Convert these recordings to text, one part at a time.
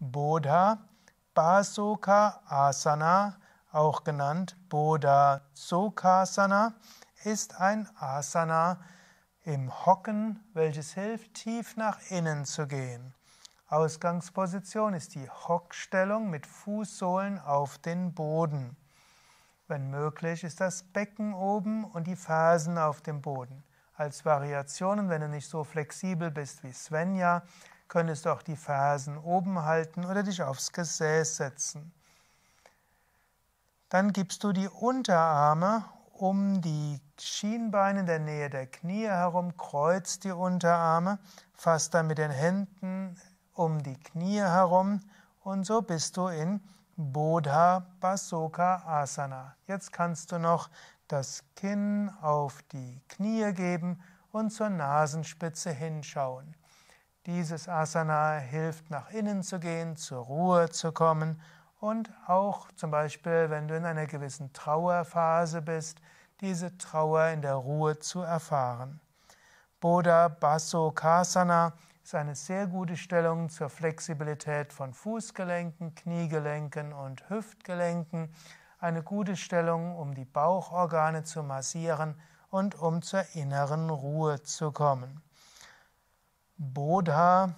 Bodha, Basoka Asana, auch genannt Bodha Sokasana, ist ein Asana im Hocken, welches hilft, tief nach innen zu gehen. Ausgangsposition ist die Hockstellung mit Fußsohlen auf den Boden. Wenn möglich, ist das Becken oben und die Fersen auf dem Boden. Als Variationen, wenn du nicht so flexibel bist wie Svenja, könntest du auch die Fersen oben halten oder dich aufs Gesäß setzen. Dann gibst du die Unterarme um die Schienbeine in der Nähe der Knie herum, kreuzt die Unterarme, fasst dann mit den Händen um die Knie herum und so bist du in Bodha Basoka Asana. Jetzt kannst du noch das Kinn auf die Knie geben und zur Nasenspitze hinschauen. Dieses Asana hilft, nach innen zu gehen, zur Ruhe zu kommen und auch zum Beispiel, wenn du in einer gewissen Trauerphase bist, diese Trauer in der Ruhe zu erfahren. Bodha Basso Kasana ist eine sehr gute Stellung zur Flexibilität von Fußgelenken, Kniegelenken und Hüftgelenken. Eine gute Stellung, um die Bauchorgane zu massieren und um zur inneren Ruhe zu kommen. Bodha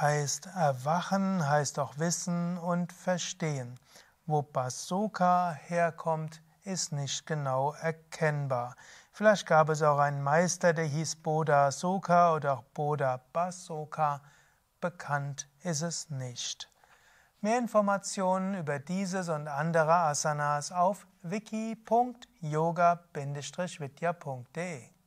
heißt erwachen, heißt auch wissen und verstehen. Wo Basoka herkommt, ist nicht genau erkennbar. Vielleicht gab es auch einen Meister, der hieß Bodha Soka oder auch Bodha Basoka. Bekannt ist es nicht. Mehr Informationen über dieses und andere Asanas auf wiki.yoga-vidya.de